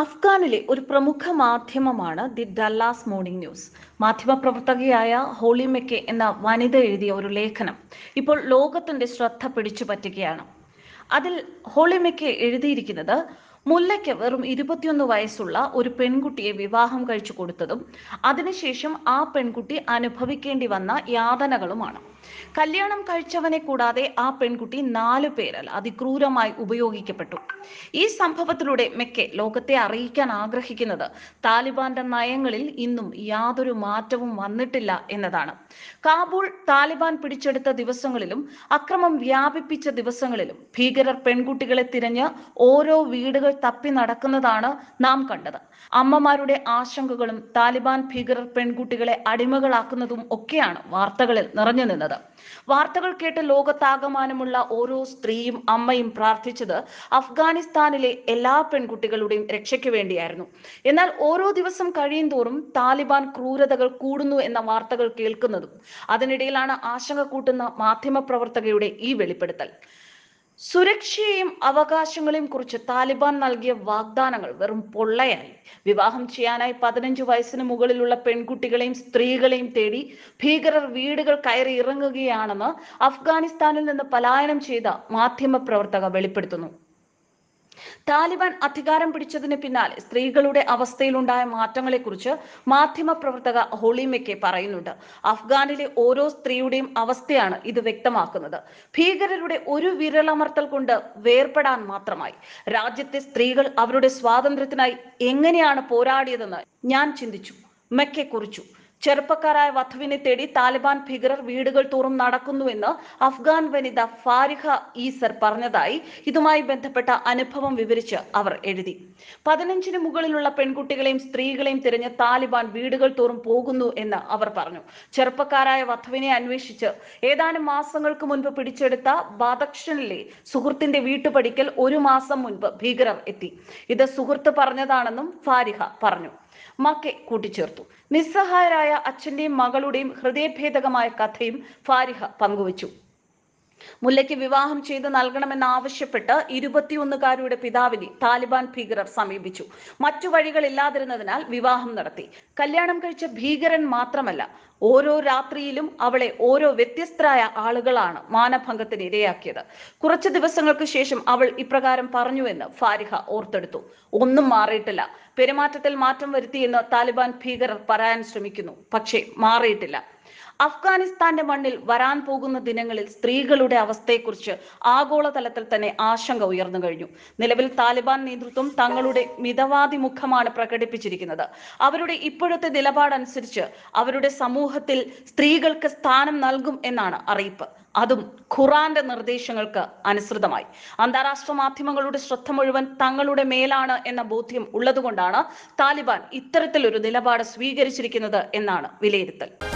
അഫ്ഗാനിലെ ഒരു പ്രമുഖ മാധ്യമമാണ് ദി ഡല്ലാസ് മോർണിംഗ് ന്യൂസ് മാധ്യമപ്രവർത്തകയായ ഹോളി മെക്കെ എന്ന വനിത എഴുതിയ ഒരു ലേഖനം ഇപ്പോൾ ലോകത്തിന്റെ ശ്രദ്ധ പിടിച്ചു പറ്റുകയാണ് അതിൽ ഹോളി മെക്കെ എഴുതിയിരിക്കുന്നത് മുല്ലയ്ക്ക് വെറും ഇരുപത്തിയൊന്ന് വയസ്സുള്ള ഒരു പെൺകുട്ടിയെ വിവാഹം കഴിച്ചു കൊടുത്തതും അതിനുശേഷം ആ പെൺകുട്ടി അനുഭവിക്കേണ്ടി വന്ന യാതനകളുമാണ് കല്യാണം കഴിച്ചവനെ കൂടാതെ ആ പെൺകുട്ടി നാലു പേരാൽ അതിക്രൂരമായി ഉപയോഗിക്കപ്പെട്ടു ഈ സംഭവത്തിലൂടെ മെക്കെ ലോകത്തെ അറിയിക്കാൻ ആഗ്രഹിക്കുന്നത് താലിബാന്റെ നയങ്ങളിൽ ഇന്നും യാതൊരു മാറ്റവും വന്നിട്ടില്ല എന്നതാണ് കാബൂൾ താലിബാൻ പിടിച്ചെടുത്ത ദിവസങ്ങളിലും അക്രമം വ്യാപിപ്പിച്ച ദിവസങ്ങളിലും ഭീകരർ പെൺകുട്ടികളെ തിരഞ്ഞ് ഓരോ വീടുകൾ തപ്പി നടക്കുന്നതാണ് നാം കണ്ടത് അമ്മമാരുടെ ആശങ്കകളും താലിബാൻ ഭീകരർ പെൺകുട്ടികളെ അടിമകളാക്കുന്നതും ഒക്കെയാണ് വാർത്തകളിൽ നിറഞ്ഞു നിന്നത് വാർത്തകൾ കേട്ട് ലോകത്താകമാനമുള്ള ഓരോ സ്ത്രീയും അമ്മയും പ്രാർത്ഥിച്ചത് അഫ്ഗാനിസ്ഥാനിലെ എല്ലാ പെൺകുട്ടികളുടെയും രക്ഷയ്ക്ക് വേണ്ടിയായിരുന്നു എന്നാൽ ഓരോ ദിവസം കഴിയും തോറും താലിബാൻ ക്രൂരതകൾ കൂടുന്നു എന്ന വാർത്തകൾ കേൾക്കുന്നതും അതിനിടയിലാണ് ആശങ്ക കൂട്ടുന്ന മാധ്യമ പ്രവർത്തകയുടെ ഈ വെളിപ്പെടുത്തൽ സുരക്ഷയെയും അവകാശങ്ങളെയും കുറിച്ച് താലിബാൻ നൽകിയ വാഗ്ദാനങ്ങൾ വെറും പൊള്ളയായി വിവാഹം ചെയ്യാനായി പതിനഞ്ചു വയസ്സിന് മുകളിലുള്ള പെൺകുട്ടികളെയും സ്ത്രീകളെയും തേടി ഭീകരർ വീടുകൾ കയറി ഇറങ്ങുകയാണെന്ന് അഫ്ഗാനിസ്ഥാനിൽ നിന്ന് പലായനം ചെയ്ത മാധ്യമ പ്രവർത്തക വെളിപ്പെടുത്തുന്നു താലിബാൻ അധികാരം പിടിച്ചതിന് പിന്നാലെ സ്ത്രീകളുടെ അവസ്ഥയിലുണ്ടായ മാറ്റങ്ങളെക്കുറിച്ച് മാധ്യമ പ്രവർത്തക ഹോളിമെക്കെ പറയുന്നുണ്ട് അഫ്ഗാനിലെ ഓരോ സ്ത്രീയുടെയും അവസ്ഥയാണ് ഇത് വ്യക്തമാക്കുന്നത് ഭീകരരുടെ ഒരു വിരലമർത്തൽ കൊണ്ട് വേർപെടാൻ മാത്രമായി രാജ്യത്തെ സ്ത്രീകൾ അവരുടെ സ്വാതന്ത്ര്യത്തിനായി എങ്ങനെയാണ് പോരാടിയതെന്ന് ഞാൻ ചിന്തിച്ചു മെക്കെ കുറിച്ചു ചെറുപ്പക്കാരായ വധുവിനെ തേടി താലിബാൻ ഭീകരർ വീടുകൾ തോറും നടക്കുന്നുവെന്ന് അഫ്ഗാൻ വനിത ഫാരിഹ ഈസർ പറഞ്ഞതായി ഇതുമായി ബന്ധപ്പെട്ട അനുഭവം വിവരിച്ച് അവർ എഴുതി പതിനഞ്ചിന് മുകളിലുള്ള പെൺകുട്ടികളെയും സ്ത്രീകളെയും തിരഞ്ഞ് താലിബാൻ വീടുകൾ തോറും പോകുന്നു എന്ന് അവർ പറഞ്ഞു ചെറുപ്പക്കാരായ വധുവിനെ അന്വേഷിച്ച് ഏതാനും മാസങ്ങൾക്ക് മുൻപ് പിടിച്ചെടുത്ത ബാദക്ഷനിലെ സുഹൃത്തിന്റെ വീട്ടുപടിക്കൽ ഒരു മാസം മുൻപ് ഭീകരർ എത്തി ഇത് സുഹൃത്ത് പറഞ്ഞതാണെന്നും ഫാരിഹ പറഞ്ഞു മക്കെ കൂട്ടിച്ചേർത്തു നിസ്സഹായരായ അനാഥനായ അച്ഛന്റെയും മകളുടെയും ഹൃദയഭേദകമായ കഥയും ഫാരിഹ പങ്കുവച്ചു മുല്ലയ്ക്ക് വിവാഹം ചെയ്ത് ആവശ്യപ്പെട്ട് ഇരുപത്തിയൊന്നുകാരിയുടെ പിതാവിനെ താലിബാൻ ഭീകരർ സമീപിച്ചു മറ്റു വഴികളില്ലാതിരുന്നതിനാൽ വിവാഹം നടത്തി കല്യാണം കഴിച്ച ഭീകരൻ മാത്രമല്ല ഓരോ രാത്രിയിലും അവളെ ഓരോ വ്യത്യസ്തരായ ആളുകളാണ് മാനഭംഗത്തിന് ഇരയാക്കിയത് കുറച്ചു ദിവസങ്ങൾക്ക് ശേഷം അവൾ ഇപ്രകാരം പറഞ്ഞുവെന്ന് ഫാരിഹ ഓർത്തെടുത്തു ഒന്നും മാറിയിട്ടില്ല പെരുമാറ്റത്തിൽ മാറ്റം വരുത്തിയെന്ന് താലിബാൻ ഭീകരർ പറയാൻ ശ്രമിക്കുന്നു പക്ഷേ മാറിയിട്ടില്ല അഫ്ഗാനിസ്ഥാന്റെ മണ്ണിൽ വരാൻ പോകുന്ന ദിനങ്ങളിൽ സ്ത്രീകളുടെ അവസ്ഥയെക്കുറിച്ച് ആഗോളതലത്തിൽ തന്നെ ആശങ്ക ഉയർന്നു കഴിഞ്ഞു നിലവിൽ താലിബാൻ നേതൃത്വം തങ്ങളുടെ മിതവാദി മുഖമാണ് പ്രകടിപ്പിച്ചിരിക്കുന്നത് അവരുടെ ഇപ്പോഴത്തെ നിലപാടനുസരിച്ച് അവരുടെ സമൂഹത്തിൽ സ്ത്രീകൾക്ക് സ്ഥാനം നൽകും എന്നാണ് അറിയിപ്പ് അതും ഖുറാന്റെ നിർദ്ദേശങ്ങൾക്ക് അനുസൃതമായി അന്താരാഷ്ട്ര മാധ്യമങ്ങളുടെ ശ്രദ്ധ മുഴുവൻ തങ്ങളുടെ മേലാണ് എന്ന ബോധ്യം ഉള്ളതുകൊണ്ടാണ് താലിബാൻ ഇത്തരത്തിലൊരു നിലപാട് സ്വീകരിച്ചിരിക്കുന്നത് എന്നാണ് വിലയിരുത്തൽ